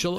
Shall,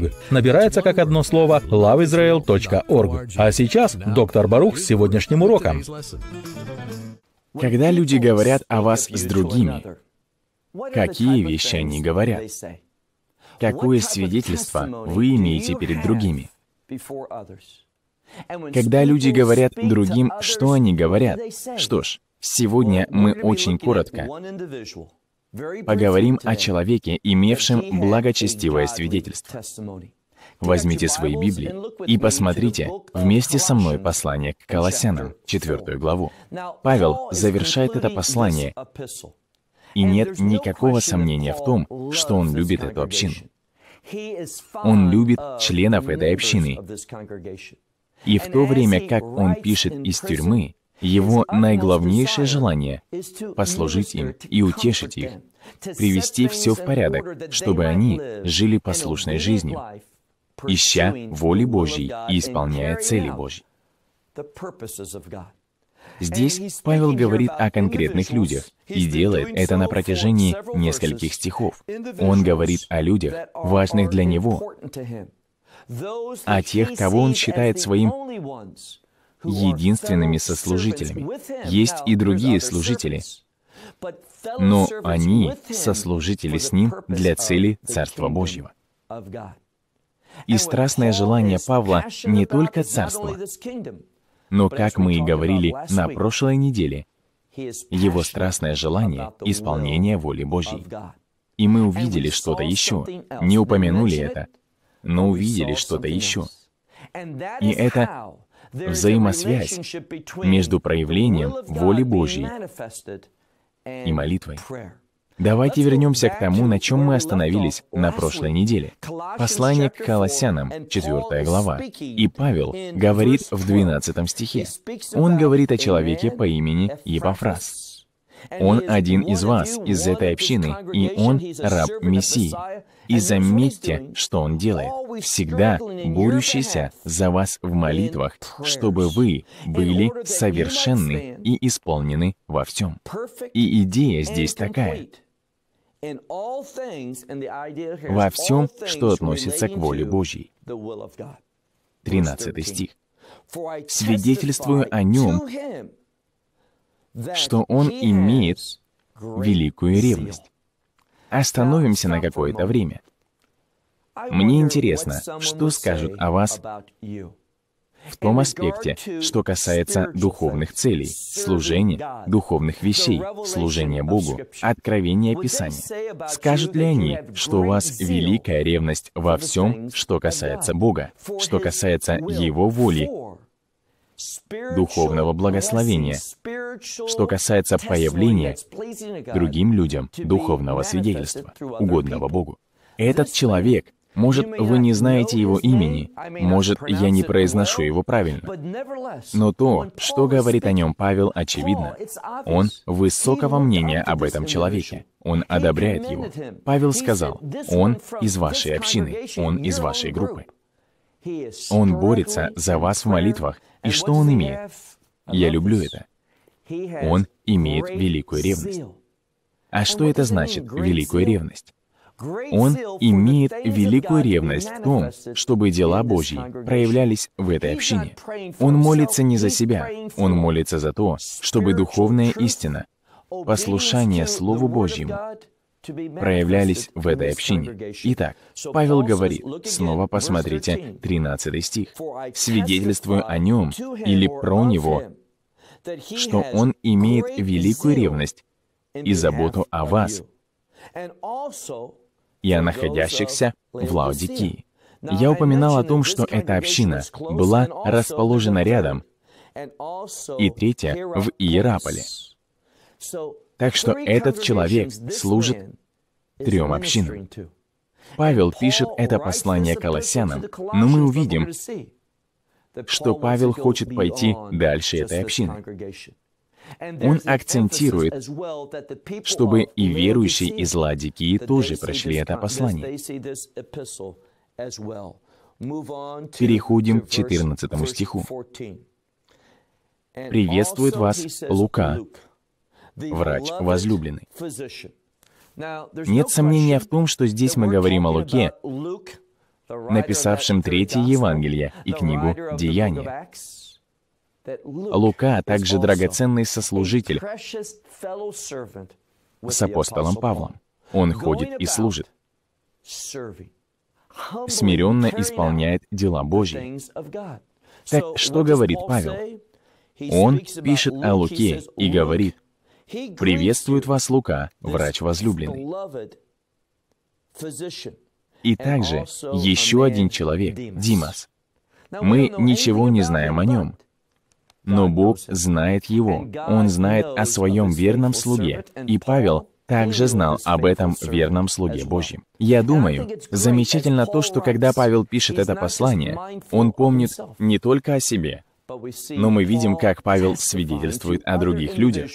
Израиль.org. Набирается как одно слово loveisrael.org. А сейчас доктор Барух с сегодняшним уроком. Когда люди говорят о вас с другими, какие вещи они говорят? Какое свидетельство вы имеете перед другими? Когда люди говорят другим, что они говорят? Что ж, сегодня мы очень коротко Поговорим о человеке, имевшем благочестивое свидетельство. Возьмите свои Библии и посмотрите вместе со мной послание к Колоссянам, 4 главу. Павел завершает это послание, и нет никакого сомнения в том, что он любит эту общину. Он любит членов этой общины. И в то время, как он пишет из тюрьмы, его наиглавнейшее желание — послужить им и утешить их, привести все в порядок, чтобы они жили послушной жизнью, ища воли Божьей и исполняя цели Божьи. Здесь Павел говорит о конкретных людях и делает это на протяжении нескольких стихов. Он говорит о людях, важных для него, о тех, кого он считает своим единственными сослужителями. Есть и другие служители, но они сослужители с Ним для цели Царства Божьего. И страстное желание Павла не только царство, но, как мы и говорили на прошлой неделе, его страстное желание — исполнение воли Божьей. И мы увидели что-то еще. Не упомянули это, но увидели что-то еще. И это взаимосвязь между проявлением воли Божьей и молитвой. Давайте вернемся к тому, на чем мы остановились на прошлой неделе. Послание к Колоссянам, 4 глава. И Павел говорит в 12 стихе. Он говорит о человеке по имени Епофраз. Он один из вас, из этой общины, и он раб Мессии. И заметьте, что он делает. Всегда борющийся за вас в молитвах, чтобы вы были совершенны и исполнены во всем. И идея здесь такая. Во всем, что относится к воле Божьей. 13 стих. «Свидетельствую о нем, что он имеет великую ревность. Остановимся на какое-то время. Мне интересно, что скажут о вас в том аспекте, что касается духовных целей, служения, духовных вещей, служения Богу, откровения Писания. Скажут ли они, что у вас великая ревность во всем, что касается Бога, что касается Его воли духовного благословения, что касается проявления другим людям духовного свидетельства, угодного Богу. Этот человек, может, вы не знаете его имени, может, я не произношу его правильно, но то, что говорит о нем Павел, очевидно. Он высокого мнения об этом человеке. Он одобряет его. Павел сказал, он из вашей общины, он из вашей группы. Он борется за вас в молитвах. И что он имеет? Я люблю это. Он имеет великую ревность. А что это значит, великую ревность? Он имеет великую ревность в том, чтобы дела Божьи проявлялись в этой общине. Он молится не за себя, он молится за то, чтобы духовная истина, послушание Слову Божьему проявлялись в этой общине. Итак, Павел говорит, снова посмотрите 13 стих, «Свидетельствую о нем или про него, что он имеет великую ревность и заботу о вас и о находящихся в Лаодикии». Я упоминал о том, что эта община была расположена рядом, и третья — в Иераполе. Так что этот человек служит трем общинам. Павел пишет это послание колоссянам, но мы увидим, что Павел хочет пойти дальше этой общины. Он акцентирует, чтобы и верующие из Ладикии тоже прочли это послание. Переходим к 14 стиху. «Приветствует вас Лука, врач возлюбленный. Нет сомнения в том, что здесь мы говорим о Луке, написавшем третье Евангелие и книгу «Деяния». Лука также драгоценный сослужитель с апостолом Павлом. Он ходит и служит, смиренно исполняет дела Божьи. Так что говорит Павел? Он пишет о Луке и говорит, Приветствует вас Лука, врач возлюбленный. И также еще один человек, Димас. Мы ничего не знаем о нем, но Бог знает его. Он знает о своем верном слуге. И Павел также знал об этом верном слуге Божьем. Я думаю, замечательно то, что когда Павел пишет это послание, он помнит не только о себе, но мы видим, как Павел свидетельствует о других людях.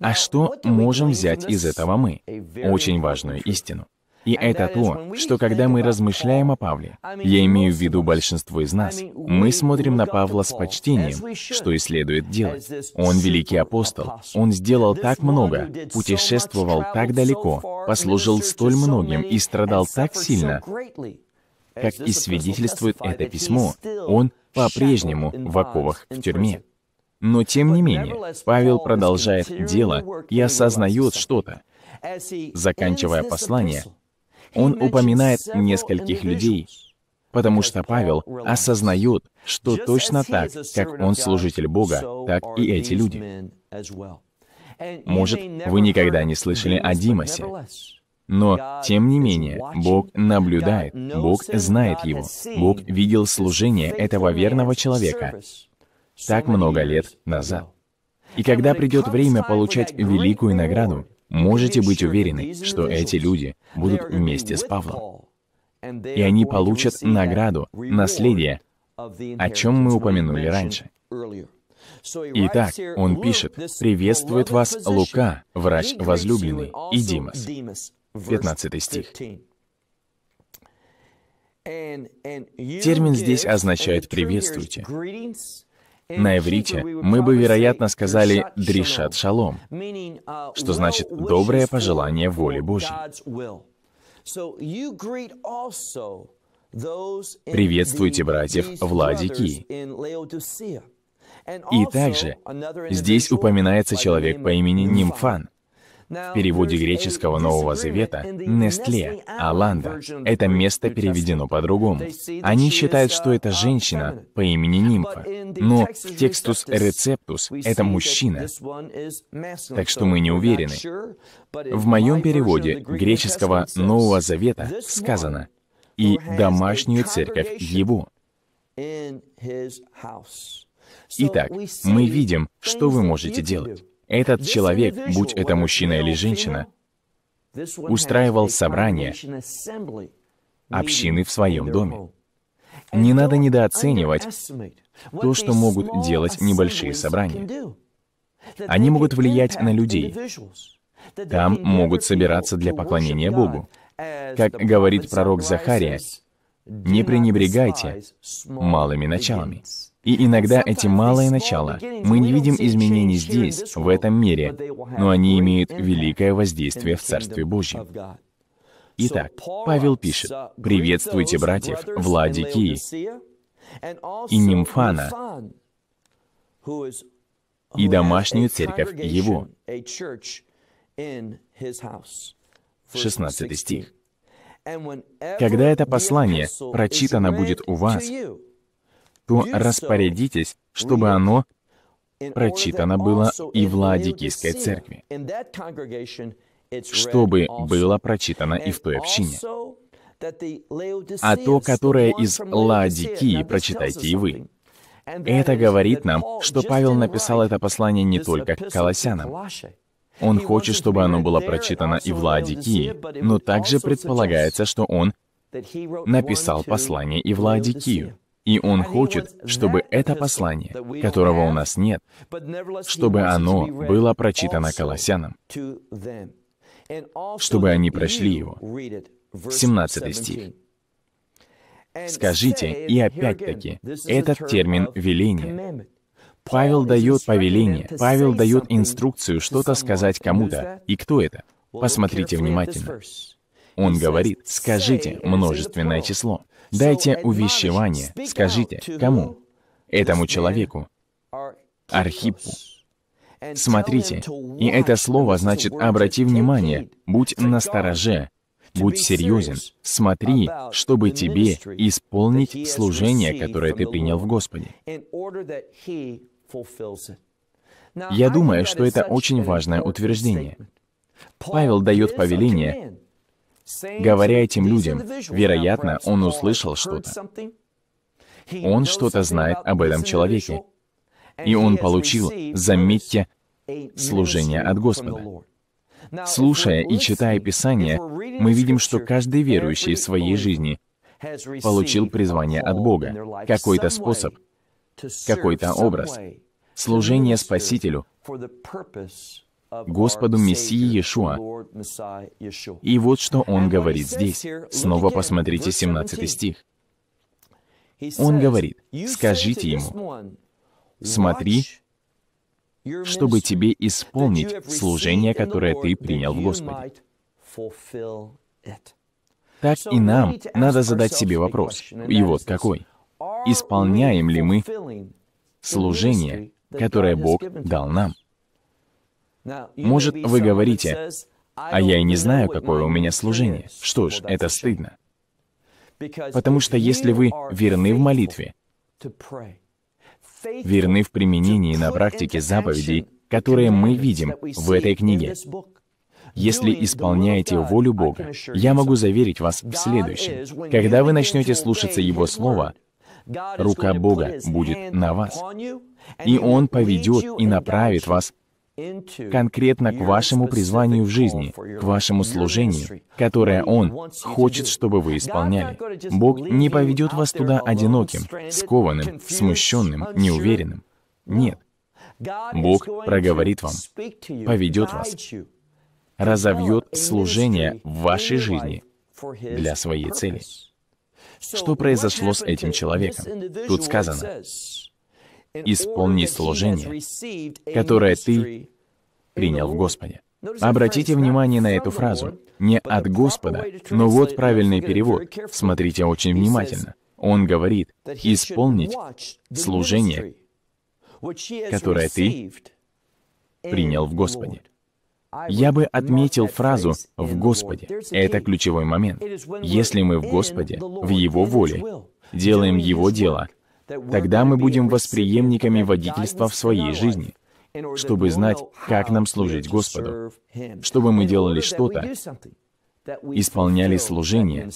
А что можем взять из этого мы? Очень важную истину. И это то, что когда мы размышляем о Павле, я имею в виду большинство из нас, мы смотрим на Павла с почтением, что и следует делать. Он великий апостол, он сделал так много, путешествовал так далеко, послужил столь многим и страдал так сильно, как и свидетельствует это письмо, он по-прежнему в оковах в тюрьме. Но тем не менее, Павел продолжает дело и осознает что-то. Заканчивая послание, он упоминает нескольких людей, потому что Павел осознает, что точно так, как он служитель Бога, так и эти люди. Может, вы никогда не слышали о Димасе, но, тем не менее, Бог наблюдает, Бог знает его, Бог видел служение этого верного человека, так много лет назад. И когда придет время получать великую награду, можете быть уверены, что эти люди будут вместе с Павлом. И они получат награду, наследие, о чем мы упомянули раньше. Итак, он пишет, «Приветствует вас Лука, врач возлюбленный, и Димас». 15 стих. Термин здесь означает «приветствуйте». На иврите мы бы, вероятно, сказали «дришат шалом», что значит «доброе пожелание воли Божьей». Приветствуйте братьев в Ладикии. И также здесь упоминается человек по имени Нимфан, в переводе греческого Нового Завета Нестле, Аланда, это место переведено по-другому. Они считают, что это женщина по имени Нимфа, но в текстус рецептус это мужчина. Так что мы не уверены. В моем переводе греческого Нового Завета сказано «и домашнюю церковь его». Итак, мы видим, что вы можете делать. Этот человек, будь это мужчина или женщина, устраивал собрание общины в своем доме. Не надо недооценивать то, что могут делать небольшие собрания. Они могут влиять на людей. Там могут собираться для поклонения Богу. Как говорит пророк Захария, «Не пренебрегайте малыми началами». И иногда эти малые начала, мы не видим изменений здесь, в этом мире, но они имеют великое воздействие в Царстве Божьем. Итак, Павел пишет, «Приветствуйте братьев Владики и Нимфана, и домашнюю церковь его». 16 стих. Когда это послание прочитано будет у вас, то распорядитесь, чтобы оно прочитано было и в Ладикийской церкви, чтобы было прочитано и в той общине. А то, которое из Ладикии, прочитайте и вы. Это говорит нам, что Павел написал это послание не только к колосянам. Он хочет, чтобы оно было прочитано и в Ладикии, но также предполагается, что он написал послание и в Ладикию. И Он хочет, чтобы это послание, которого у нас нет, чтобы оно было прочитано колоссянам, чтобы они прочли его. 17 стих. Скажите, и опять-таки, этот термин «веление». Павел дает повеление, Павел дает инструкцию что-то сказать кому-то. И кто это? Посмотрите внимательно. Он говорит, скажите множественное число. Дайте увещевание, скажите, кому? Этому человеку, Архипу. Смотрите, и это слово значит «обрати внимание», «будь настороже», «будь серьезен», «смотри, чтобы тебе исполнить служение, которое ты принял в Господе». Я думаю, что это очень важное утверждение. Павел дает повеление Говоря этим людям, вероятно, он услышал что-то. Он что-то знает об этом человеке. И он получил, заметьте, служение от Господа. Слушая и читая Писание, мы видим, что каждый верующий в своей жизни получил призвание от Бога, какой-то способ, какой-то образ, служение Спасителю Господу Мессии Иешуа. И вот что он говорит здесь. Снова посмотрите 17 стих. Он говорит, скажите ему, смотри, чтобы тебе исполнить служение, которое ты принял в Господе. Так и нам надо задать себе вопрос, и вот какой. Исполняем ли мы служение, которое Бог дал нам? Может, вы говорите, а я и не знаю, какое у меня служение. Что ж, это стыдно. Потому что если вы верны в молитве, верны в применении на практике заповедей, которые мы видим в этой книге, если исполняете волю Бога, я могу заверить вас в следующем. Когда вы начнете слушаться Его Слова, рука Бога будет на вас, и Он поведет и направит вас конкретно к вашему призванию в жизни, к вашему служению, которое Он хочет, чтобы вы исполняли. Бог не поведет вас туда одиноким, скованным, смущенным, неуверенным. Нет. Бог проговорит вам, поведет вас, разовьет служение в вашей жизни для своей цели. Что произошло с этим человеком? Тут сказано, исполни служение, которое ты принял в Господе. Обратите внимание на эту фразу. Не от Господа, но вот правильный перевод. Смотрите очень внимательно. Он говорит, исполнить служение, которое ты принял в Господе. Я бы отметил фразу «в Господе». Это ключевой момент. Если мы в Господе, в Его воле, делаем Его дело, Тогда мы будем восприемниками водительства в своей жизни, чтобы знать, как нам служить Господу, чтобы мы делали что-то, исполняли служение,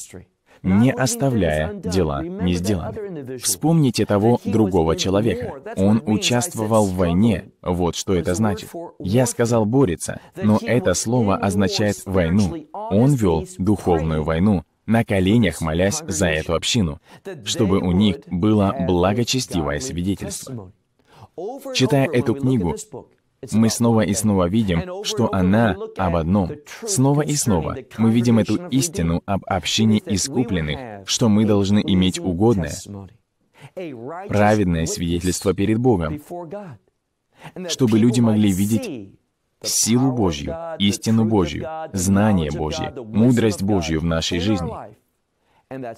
не оставляя дела не сделаны. Вспомните того другого человека. Он участвовал в войне. Вот что это значит. Я сказал «борется», но это слово означает «войну». Он вел духовную войну, на коленях молясь за эту общину, чтобы у них было благочестивое свидетельство. Читая эту книгу, мы снова и снова видим, что она об одном. Снова и снова мы видим эту истину об общине искупленных, что мы должны иметь угодное, праведное свидетельство перед Богом, чтобы люди могли видеть силу Божью, истину Божью, знание Божье, мудрость Божью в нашей жизни.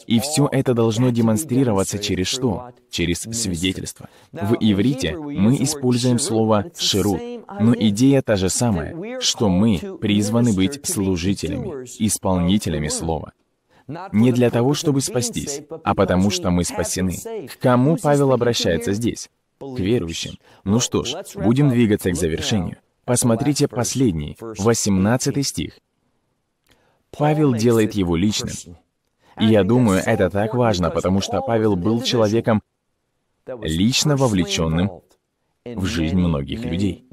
И все это должно демонстрироваться через что? Через свидетельство. В иврите мы используем слово «ширут», но идея та же самая, что мы призваны быть служителями, исполнителями слова. Не для того, чтобы спастись, а потому что мы спасены. К кому Павел обращается здесь? К верующим. Ну что ж, будем двигаться к завершению. Посмотрите последний, 18 стих. Павел делает его личным. И я думаю, это так важно, потому что Павел был человеком, лично вовлеченным в жизнь многих людей.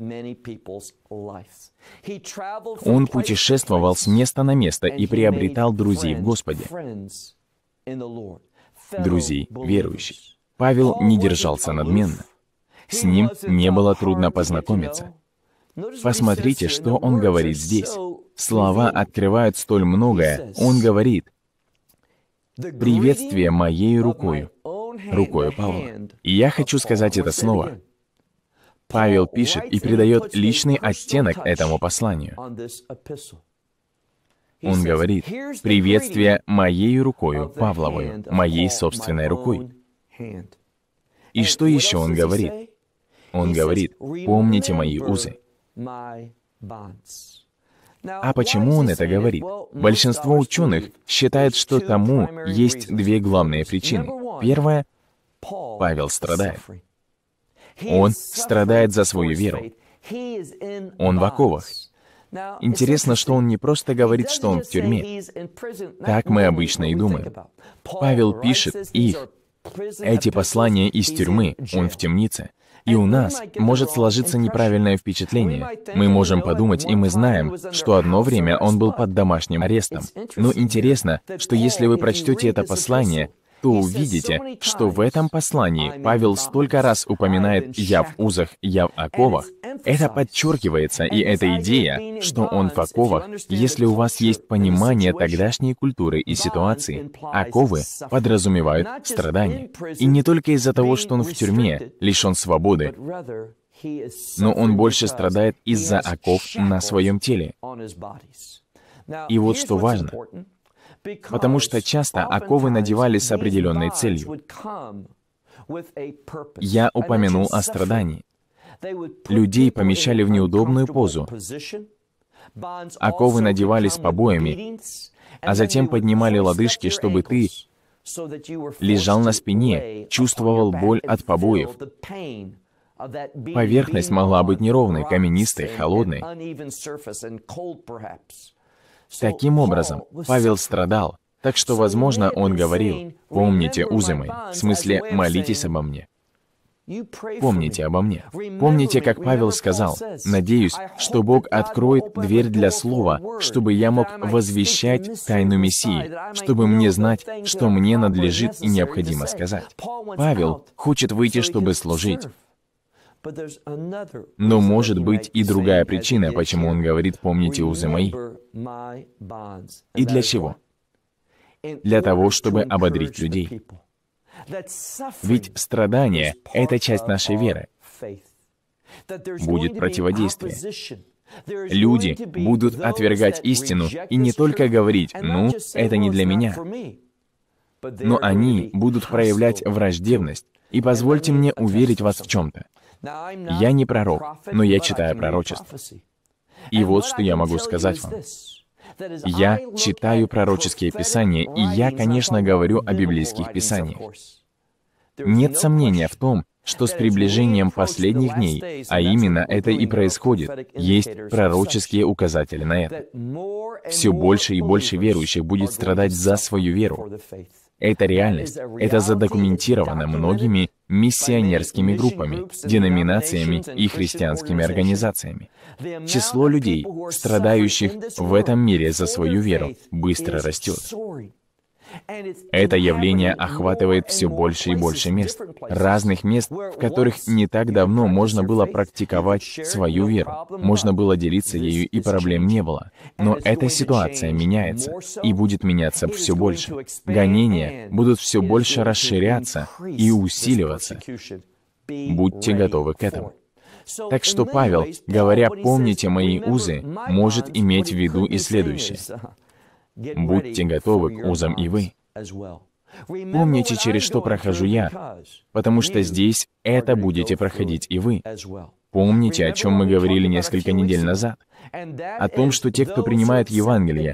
Он путешествовал с места на место и приобретал друзей в Господе, друзей верующих. Павел не держался надменно. С ним не было трудно познакомиться. Посмотрите, что он говорит здесь. Слова открывают столь многое. Он говорит, «Приветствие моей рукой, рукой Павла. И я хочу сказать это снова. Павел пишет и придает личный оттенок этому посланию. Он говорит, «Приветствие моей рукой, Павловою, моей собственной рукой». И что еще он говорит? Он говорит, «Помните мои узы». А почему он это говорит? Большинство ученых считает, что тому есть две главные причины. Первое, Павел страдает. Он страдает за свою веру. Он в оковах. Интересно, что он не просто говорит, что он в тюрьме. Так мы обычно и думаем. Павел пишет их, эти послания из тюрьмы, он в темнице. И у нас может сложиться неправильное впечатление. Мы можем подумать, и мы знаем, что одно время он был под домашним арестом. Но интересно, что если вы прочтете это послание, то увидите, что в этом послании Павел столько раз упоминает «я в узах, я в оковах». Это подчеркивается, и эта идея, что он в оковах, если у вас есть понимание тогдашней культуры и ситуации, оковы подразумевают страдания. И не только из-за того, что он в тюрьме, лишен свободы, но он больше страдает из-за оков на своем теле. И вот что важно потому что часто оковы надевались с определенной целью. Я упомянул о страдании. Людей помещали в неудобную позу, оковы надевались побоями, а затем поднимали лодыжки, чтобы ты лежал на спине, чувствовал боль от побоев. Поверхность могла быть неровной, каменистой, холодной. Таким образом, Павел страдал, так что, возможно, он говорил, «Помните узы мои», в смысле, молитесь обо мне. Помните обо мне. Помните, как Павел сказал, «Надеюсь, что Бог откроет дверь для Слова, чтобы я мог возвещать тайну Мессии, чтобы мне знать, что мне надлежит и необходимо сказать». Павел хочет выйти, чтобы служить. Но может быть и другая причина, почему он говорит «помните узы мои». И для чего? Для того, чтобы ободрить людей. Ведь страдание — это часть нашей веры. Будет противодействие. Люди будут отвергать истину и не только говорить «ну, это не для меня», но они будут проявлять враждебность. И позвольте мне уверить вас в чем-то. Я не пророк, но я читаю пророчество. И вот что я могу сказать вам. Я читаю пророческие писания, и я, конечно, говорю о библейских писаниях. Нет сомнения в том, что с приближением последних дней, а именно это и происходит, есть пророческие указатели на это. Все больше и больше верующих будет страдать за свою веру. Это реальность. Это задокументировано многими миссионерскими группами, деноминациями и христианскими организациями. Число людей, страдающих в этом мире за свою веру, быстро растет. Это явление охватывает все больше и больше мест, разных мест, в которых не так давно можно было практиковать свою веру, можно было делиться ею и проблем не было. Но эта ситуация меняется и будет меняться все больше. Гонения будут все больше расширяться и усиливаться. Будьте готовы к этому. Так что Павел, говоря «помните мои узы», может иметь в виду и следующее. Будьте готовы к узам и вы. Помните, через что прохожу я, потому что здесь это будете проходить и вы. Помните, о чем мы говорили несколько недель назад? О том, что те, кто принимает Евангелие,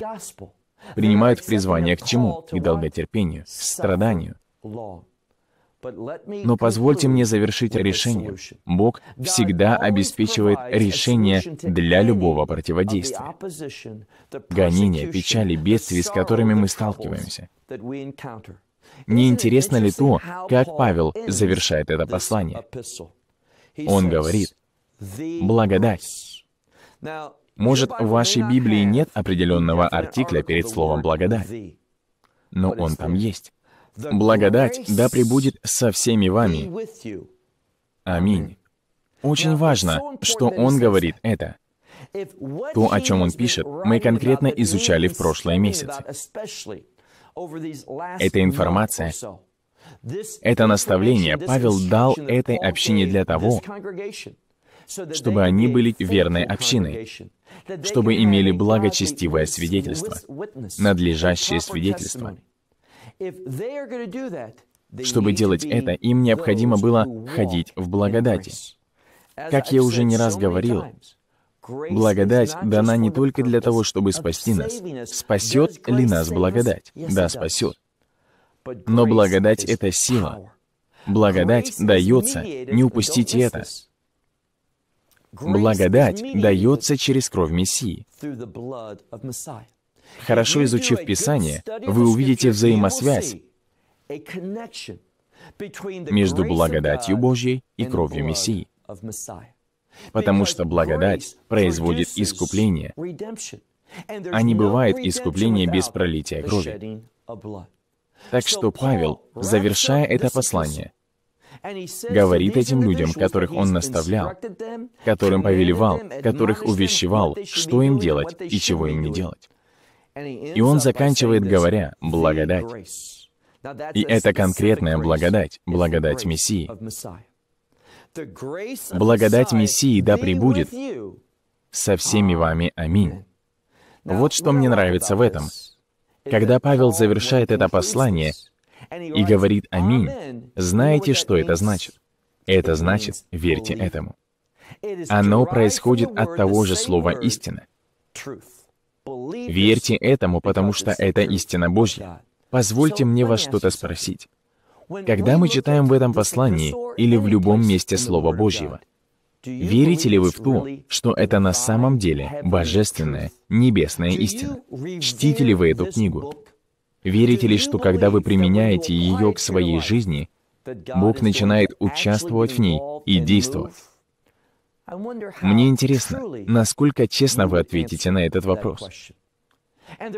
принимают призвание к чему? и долготерпению, к страданию. Но позвольте мне завершить решение. Бог всегда обеспечивает решение для любого противодействия, гонения, печали, бедствий, с которыми мы сталкиваемся. Не интересно ли то, как Павел завершает это послание? Он говорит, «Благодать». Может, в вашей Библии нет определенного артикля перед словом «благодать», но он там есть. Благодать да пребудет со всеми вами. Аминь. Очень важно, что он говорит это. То, о чем он пишет, мы конкретно изучали в прошлые месяцы. Эта информация, это наставление Павел дал этой общине для того, чтобы они были верной общиной, чтобы имели благочестивое свидетельство, надлежащее свидетельство. Чтобы делать это, им необходимо было ходить в благодати. Как я уже не раз говорил, благодать дана не только для того, чтобы спасти нас. Спасет ли нас благодать? Да, спасет. Но благодать — это сила. Благодать дается, не упустите это. Благодать дается через кровь Мессии. Хорошо изучив Писание, вы увидите взаимосвязь между благодатью Божьей и кровью Мессии. Потому что благодать производит искупление, а не бывает искупления без пролития крови. Так что Павел, завершая это послание, говорит этим людям, которых он наставлял, которым повелевал, которых увещевал, что им делать и чего им не делать. И он заканчивает, говоря «благодать». И это конкретная благодать, благодать Мессии. Благодать Мессии да пребудет со всеми вами. Аминь. Вот что мне нравится в этом. Когда Павел завершает это послание и говорит «Аминь», знаете, что это значит? Это значит, верьте этому. Оно происходит от того же слова «истина». Верьте этому, потому что это истина Божья. Позвольте мне вас что-то спросить. Когда мы читаем в этом послании или в любом месте Слова Божьего, верите ли вы в то, что это на самом деле божественная, небесная истина? Чтите ли вы эту книгу? Верите ли, что когда вы применяете ее к своей жизни, Бог начинает участвовать в ней и действовать? Мне интересно, насколько честно вы ответите на этот вопрос.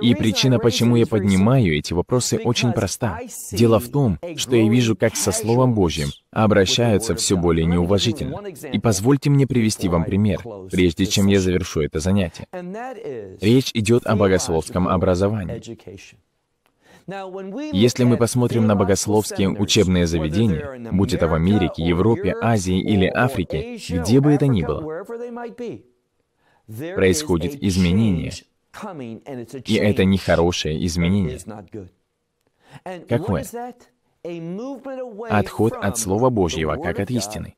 И причина, почему я поднимаю эти вопросы, очень проста. Дело в том, что я вижу, как со Словом Божьим обращаются все более неуважительно. И позвольте мне привести вам пример, прежде чем я завершу это занятие. Речь идет о богословском образовании. Если мы посмотрим на богословские учебные заведения, будь это в Америке, Европе, Азии или Африке, где бы это ни было, происходит изменение. И это не хорошее изменение. Какое? Отход от Слова Божьего, как от истины.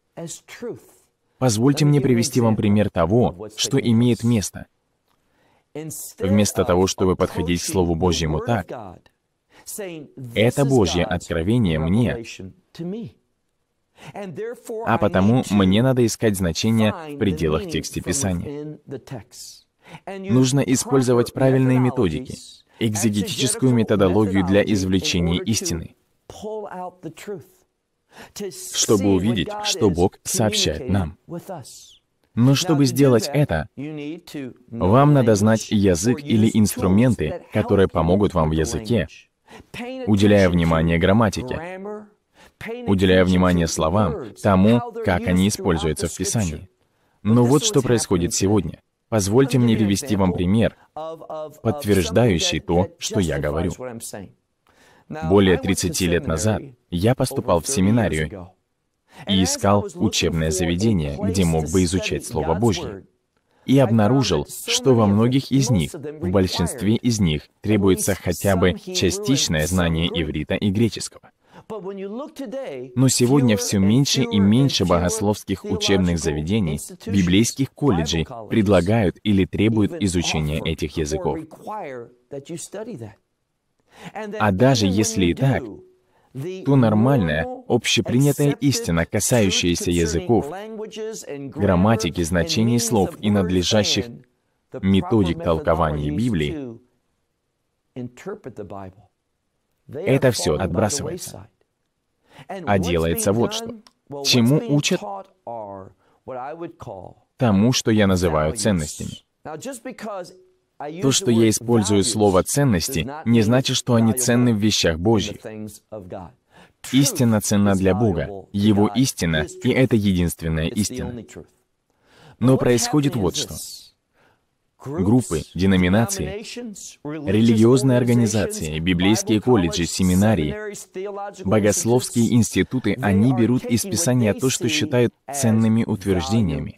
Позвольте мне привести вам пример того, что имеет место. Вместо того, чтобы подходить к Слову Божьему так, это Божье откровение мне. А потому мне надо искать значения в пределах текста Писания. Нужно использовать правильные методики, экзегетическую методологию для извлечения истины, чтобы увидеть, что Бог сообщает нам. Но чтобы сделать это, вам надо знать язык или инструменты, которые помогут вам в языке, уделяя внимание грамматике, уделяя внимание словам, тому, как они используются в Писании. Но вот что происходит сегодня. Позвольте мне привести вам пример, подтверждающий то, что я говорю. Более 30 лет назад я поступал в семинарию и искал учебное заведение, где мог бы изучать Слово Божье и обнаружил, что во многих из них, в большинстве из них, требуется хотя бы частичное знание иврита и греческого. Но сегодня все меньше и меньше богословских учебных заведений, библейских колледжей предлагают или требуют изучения этих языков. А даже если и так, то нормальная, общепринятая истина, касающаяся языков, грамматики, значений слов и надлежащих методик толкования Библии, это все отбрасывается. А делается вот что. Чему учат? Тому, что я называю ценностями. То, что я использую слово «ценности», не значит, что они ценны в вещах Божьих. Истина ценна для Бога, Его истина, и это единственная истина. Но происходит вот что. Группы, деноминации, религиозные организации, библейские колледжи, семинарии, богословские институты, они берут из Писания то, что считают ценными утверждениями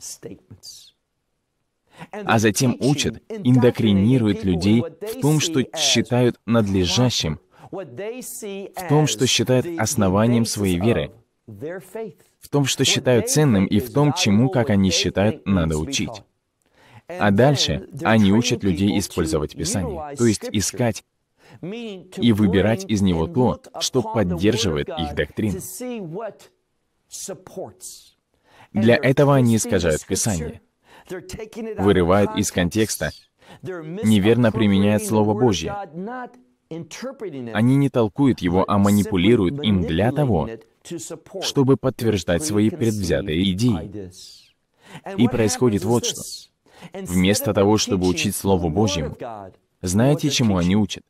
а затем учат, индокринируют людей в том, что считают надлежащим, в том, что считают основанием своей веры, в том, что считают ценным и в том, чему, как они считают, надо учить. А дальше они учат людей использовать Писание, то есть искать и выбирать из него то, что поддерживает их доктрину. Для этого они искажают Писание вырывает из контекста, неверно применяет Слово Божье. Они не толкуют его, а манипулируют им для того, чтобы подтверждать свои предвзятые идеи. И происходит вот что. Вместо того, чтобы учить Слову Божьему, знаете, чему они учат?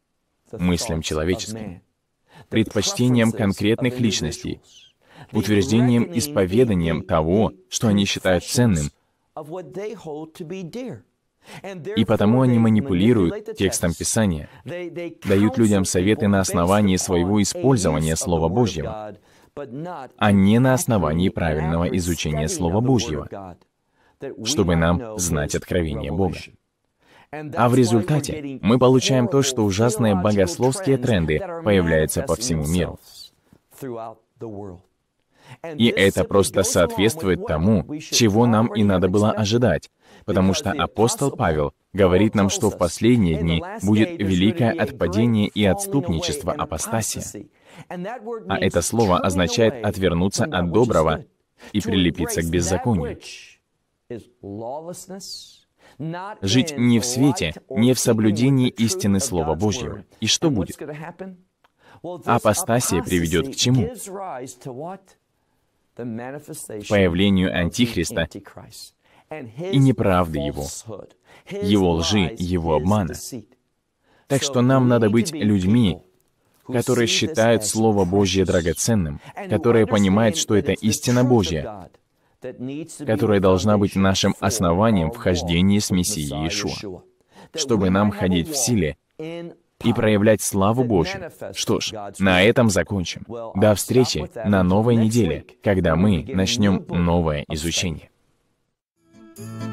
Мыслям человеческим, предпочтением конкретных личностей, утверждением, исповеданием того, что они считают ценным, и потому они манипулируют текстом Писания, дают людям советы на основании своего использования Слова Божьего, а не на основании правильного изучения Слова Божьего, чтобы нам знать откровение Бога. А в результате мы получаем то, что ужасные богословские тренды появляются по всему миру. И это просто соответствует тому, чего нам и надо было ожидать. Потому что апостол Павел говорит нам, что в последние дни будет великое отпадение и отступничество апостасия. А это слово означает отвернуться от доброго и прилепиться к беззаконию. Жить не в свете, не в соблюдении истины Слова Божьего. И что будет? Апостасия приведет к чему? появлению Антихриста и неправды его, его лжи, его обмана. Так что нам надо быть людьми, которые считают Слово Божье драгоценным, которые понимают, что это истина Божья, которая должна быть нашим основанием в хождении с Мессией Иешуа, чтобы нам ходить в силе и проявлять славу Божью. Что ж, на этом закончим. До встречи на новой неделе, когда мы начнем новое изучение. Thank you